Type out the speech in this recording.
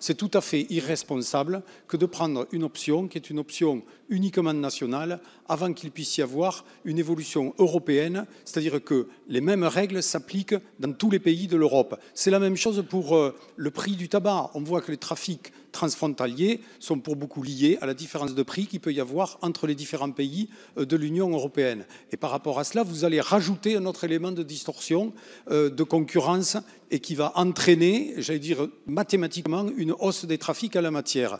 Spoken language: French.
C'est tout à fait irresponsable que de prendre une option qui est une option uniquement nationale avant qu'il puisse y avoir une évolution européenne, c'est-à-dire que les mêmes règles s'appliquent dans tous les pays de l'Europe. C'est la même chose pour euh, le prix du tabac. On voit que les trafics transfrontaliers sont pour beaucoup liés à la différence de prix qu'il peut y avoir entre les différents pays euh, de l'Union européenne. Et par rapport à cela, vous allez rajouter un autre élément de distorsion, euh, de concurrence, et qui va entraîner, j'allais dire mathématiquement, une hausse des trafics à la matière.